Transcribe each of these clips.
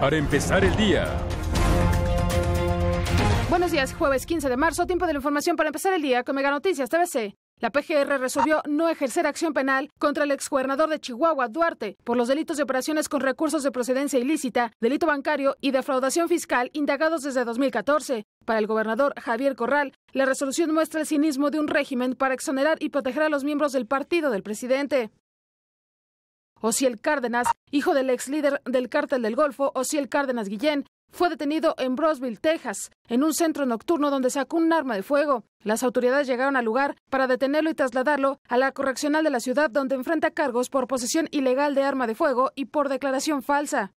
para empezar el día. Buenos días, jueves 15 de marzo, tiempo de la información para empezar el día con Mega Noticias TVC. La PGR resolvió no ejercer acción penal contra el exgobernador de Chihuahua, Duarte, por los delitos de operaciones con recursos de procedencia ilícita, delito bancario y defraudación fiscal indagados desde 2014. Para el gobernador Javier Corral, la resolución muestra el cinismo de un régimen para exonerar y proteger a los miembros del partido del presidente el Cárdenas, hijo del ex líder del Cártel del Golfo, el Cárdenas Guillén, fue detenido en Brosville, Texas, en un centro nocturno donde sacó un arma de fuego. Las autoridades llegaron al lugar para detenerlo y trasladarlo a la correccional de la ciudad donde enfrenta cargos por posesión ilegal de arma de fuego y por declaración falsa.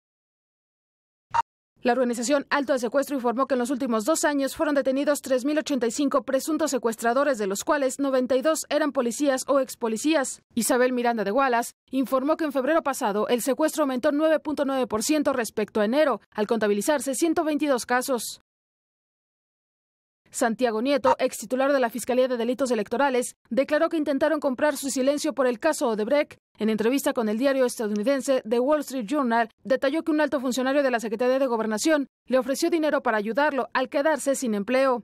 La organización Alto de Secuestro informó que en los últimos dos años fueron detenidos 3.085 presuntos secuestradores, de los cuales 92 eran policías o expolicías. Isabel Miranda de Wallace informó que en febrero pasado el secuestro aumentó 9.9% respecto a enero, al contabilizarse 122 casos. Santiago Nieto, ex titular de la Fiscalía de Delitos Electorales, declaró que intentaron comprar su silencio por el caso Odebrecht en entrevista con el diario estadounidense The Wall Street Journal, detalló que un alto funcionario de la Secretaría de Gobernación le ofreció dinero para ayudarlo al quedarse sin empleo.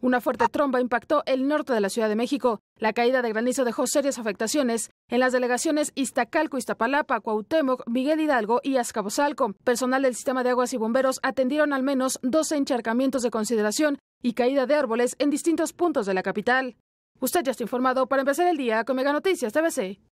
Una fuerte tromba impactó el norte de la Ciudad de México. La caída de granizo dejó serias afectaciones en las delegaciones Iztacalco, Iztapalapa, Cuauhtémoc, Miguel Hidalgo y Azcapotzalco. Personal del sistema de aguas y bomberos atendieron al menos 12 encharcamientos de consideración y caída de árboles en distintos puntos de la capital. Usted ya está informado para empezar el día con Mega Noticias TVC.